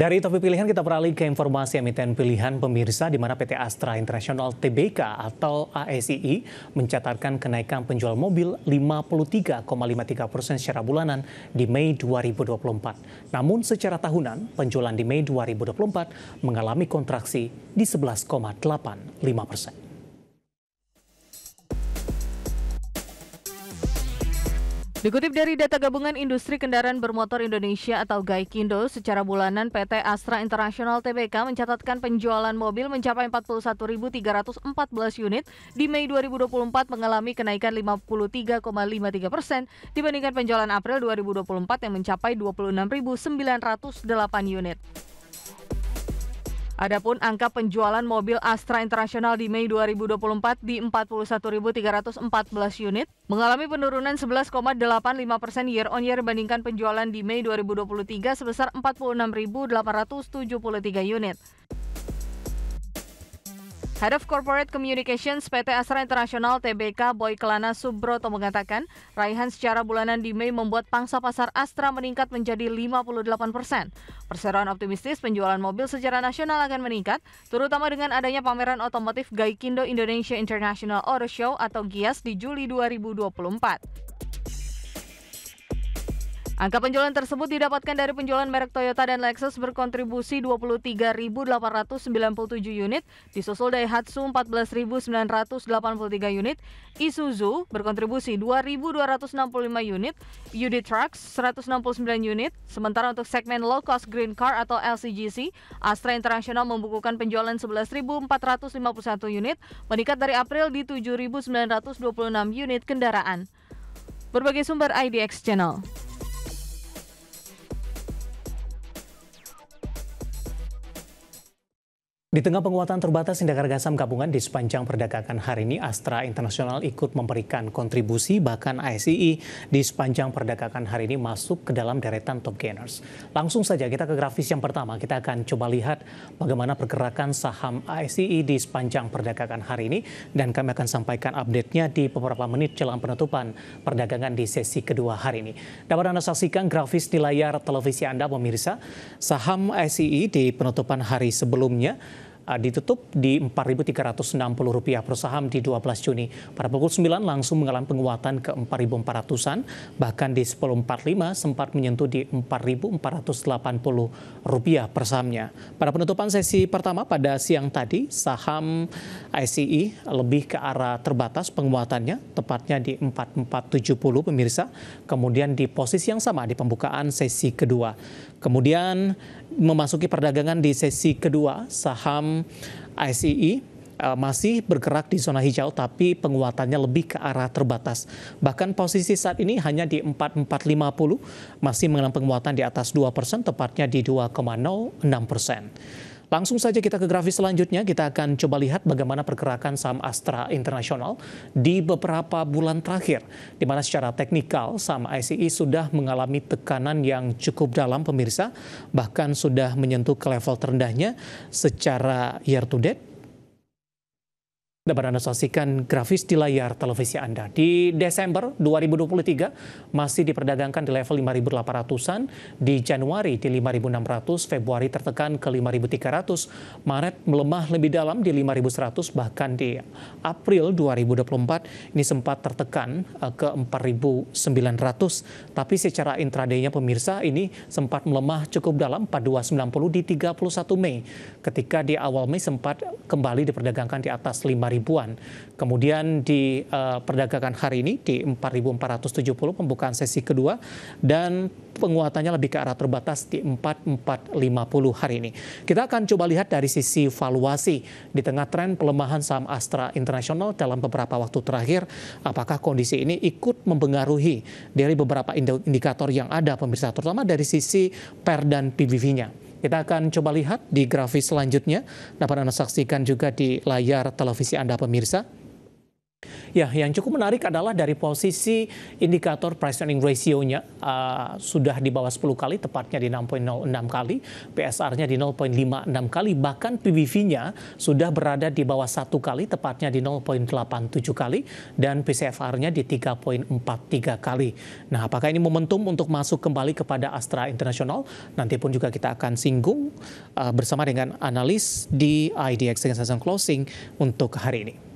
Dari topi pilihan kita beralih ke informasi emiten pilihan pemirsa di mana PT Astra International TBK atau ASII mencatatkan kenaikan penjual mobil 53,53 persen secara bulanan di Mei 2024. Namun secara tahunan penjualan di Mei 2024 mengalami kontraksi di 11,85 persen. Dikutip dari data gabungan Industri Kendaraan Bermotor Indonesia atau Gaikindo, secara bulanan PT Astra International Tbk mencatatkan penjualan mobil mencapai 41.314 unit di Mei 2024 mengalami kenaikan 53,53 persen dibandingkan penjualan April 2024 yang mencapai 26.908 unit. Adapun angka penjualan mobil Astra Internasional di Mei 2024 di 41.314 unit mengalami penurunan 11,85 persen year on year bandingkan penjualan di Mei 2023 sebesar 46.873 unit. Head of Corporate Communications PT Astra Internasional TBK Boy Kelana Subroto mengatakan, raihan secara bulanan di Mei membuat pangsa pasar Astra meningkat menjadi 58 persen. Perseroan optimistis penjualan mobil secara nasional akan meningkat, terutama dengan adanya pameran otomotif Gaikindo Indonesia International Auto Show atau GIAS di Juli 2024. Angka penjualan tersebut didapatkan dari penjualan merek Toyota dan Lexus berkontribusi 23.897 unit, disusul Daihatsu 14.983 unit, Isuzu berkontribusi 2.265 unit, UD Trucks 169 unit. Sementara untuk segmen low cost green car atau LCGC, Astra International membukukan penjualan 11.451 unit, meningkat dari April di 7.926 unit kendaraan. Berbagai sumber IDX Channel. Di tengah penguatan terbatas indeks harga saham gabungan di sepanjang perdagangan hari ini, Astra Internasional ikut memberikan kontribusi bahkan ASII e di sepanjang perdagangan hari ini masuk ke dalam deretan top gainers. Langsung saja kita ke grafis yang pertama, kita akan coba lihat bagaimana pergerakan saham ASII e di sepanjang perdagangan hari ini dan kami akan sampaikan update-nya di beberapa menit jelang penutupan perdagangan di sesi kedua hari ini. Dapat Anda saksikan grafis di layar televisi Anda pemirsa, saham ASII e di penutupan hari sebelumnya Eh, ditutup di Rp4.360 per saham di 12 Juni. Pada pukul 9 langsung mengalami penguatan ke 4.400-an, bahkan di 10.45 sempat menyentuh di Rp4.480 per sahamnya. Pada penutupan sesi pertama pada siang tadi, saham ICE lebih ke arah terbatas penguatannya, tepatnya di 4.470 pemirsa, kemudian di posisi yang sama di pembukaan sesi kedua. Kemudian memasuki perdagangan di sesi kedua, saham ICE eh, masih bergerak di zona hijau tapi penguatannya lebih ke arah terbatas. Bahkan posisi saat ini hanya di 4450 masih mengalami penguatan di atas 2 persen, tepatnya di 2,06 persen. Langsung saja kita ke grafis selanjutnya, kita akan coba lihat bagaimana pergerakan saham Astra Internasional di beberapa bulan terakhir, di mana secara teknikal saham ICI e sudah mengalami tekanan yang cukup dalam pemirsa, bahkan sudah menyentuh ke level terendahnya secara year to date Dapat Anda saksikan grafis di layar televisi Anda. Di Desember 2023 masih diperdagangkan di level 5.800-an, di Januari di 5.600, Februari tertekan ke 5.300, Maret melemah lebih dalam di 5.100, bahkan di April 2024 ini sempat tertekan eh, ke 4.900. Tapi secara intradaynya pemirsa ini sempat melemah cukup dalam 4290 di 31 Mei. Ketika di awal Mei sempat kembali diperdagangkan di atas 5 ribuan. Kemudian di uh, perdagangan hari ini di 4.470 pembukaan sesi kedua dan penguatannya lebih ke arah terbatas di 4.450 hari ini. Kita akan coba lihat dari sisi valuasi di tengah tren pelemahan saham Astra Internasional dalam beberapa waktu terakhir. Apakah kondisi ini ikut mempengaruhi dari beberapa indikator yang ada pemirsa, terutama dari sisi PER dan PBV-nya. Kita akan coba lihat di grafis selanjutnya dapat Anda saksikan juga di layar televisi Anda pemirsa. Ya, yang cukup menarik adalah dari posisi indikator price earning ratio-nya uh, sudah di bawah 10 kali, tepatnya di 6.06 kali, PSR-nya di 0.56 kali, bahkan PBV-nya sudah berada di bawah 1 kali, tepatnya di 0.87 kali, dan PCFR-nya di 3.43 kali. Nah, apakah ini momentum untuk masuk kembali kepada Astra International? Nanti pun juga kita akan singgung uh, bersama dengan analis di IDX Transaction Closing untuk hari ini.